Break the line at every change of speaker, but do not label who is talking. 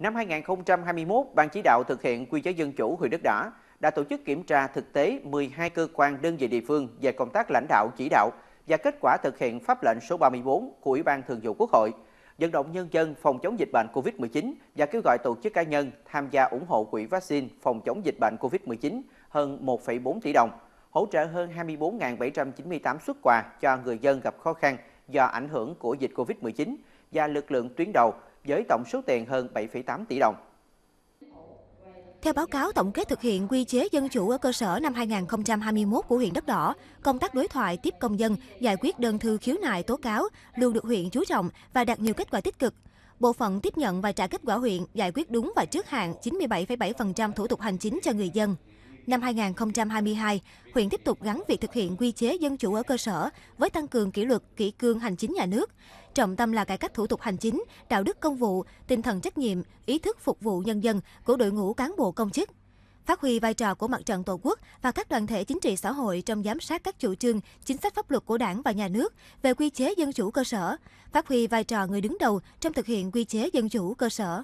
Năm 2021, Ban chỉ đạo thực hiện quy chế dân chủ huyện Đức Đỏ đã tổ chức kiểm tra thực tế 12 cơ quan đơn vị địa phương về công tác lãnh đạo chỉ đạo và kết quả thực hiện pháp lệnh số 34 của Ủy ban Thường vụ Quốc hội, vận động nhân dân phòng chống dịch bệnh COVID-19 và kêu gọi tổ chức cá nhân tham gia ủng hộ quỹ vaccine phòng chống dịch bệnh COVID-19 hơn 1,4 tỷ đồng, hỗ trợ hơn 24.798 xuất quà cho người dân gặp khó khăn do ảnh hưởng của dịch COVID-19 và lực lượng tuyến đầu với tổng số tiền hơn 7,8 tỷ đồng.
Theo báo cáo tổng kết thực hiện quy chế dân chủ ở cơ sở năm 2021 của huyện Đất Đỏ, công tác đối thoại tiếp công dân, giải quyết đơn thư khiếu nại tố cáo luôn được huyện chú trọng và đạt nhiều kết quả tích cực. Bộ phận tiếp nhận và trả kết quả huyện giải quyết đúng và trước hạn 97,7% thủ tục hành chính cho người dân. Năm 2022, huyện tiếp tục gắn việc thực hiện quy chế dân chủ ở cơ sở với tăng cường kỷ luật, kỷ cương hành chính nhà nước. Trọng tâm là cải cách thủ tục hành chính, đạo đức công vụ, tinh thần trách nhiệm, ý thức phục vụ nhân dân của đội ngũ cán bộ công chức phát huy vai trò của mặt trận tổ quốc và các đoàn thể chính trị xã hội trong giám sát các chủ trương, chính sách pháp luật của đảng và nhà nước về quy chế dân chủ cơ sở, phát huy vai trò người đứng đầu trong thực hiện quy chế dân chủ cơ sở.